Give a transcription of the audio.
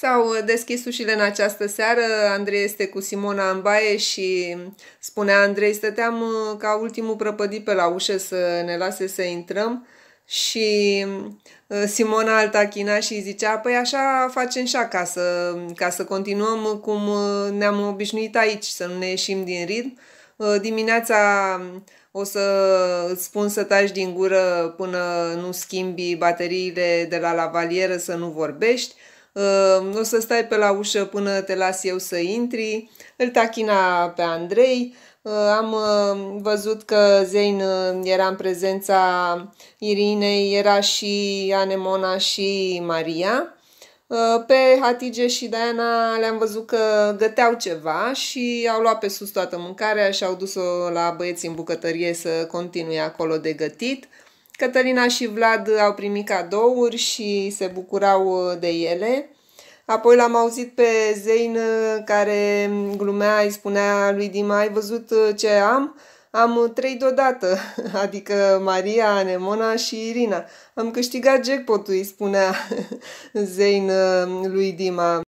S-au deschis ușile în această seară, Andrei este cu Simona în baie și spunea Andrei, stăteam uh, ca ultimul prăpădit pe la ușă să ne lase să intrăm și uh, Simona alta china și zicea, păi așa facem și acasă, ca să continuăm cum uh, ne-am obișnuit aici, să nu ne ieșim din ritm. Dimineața o să îți spun să taci din gură până nu schimbi bateriile de la lavalieră, să nu vorbești. Ehm, o să stai pe la ușă până te las eu să intri, îl tachina pe Andrei, ehm, am ehm, văzut că Zein era în prezența Irinei, era și Anemona și Maria. Pe Hatige și Diana le-am văzut că găteau ceva și au luat pe sus toată mâncarea și au dus-o la băieții în bucătărie să continue acolo de gătit. Cătălina și Vlad au primit cadouri și se bucurau uh, de ele. Apoi l-am auzit pe Zein uh, care glumea, îi spunea lui Dima, ai văzut uh, ce am? Am trei deodată, adică Maria, Anemona și Irina. Am câștigat jackpot-ul, îi spunea Zein lui Dima.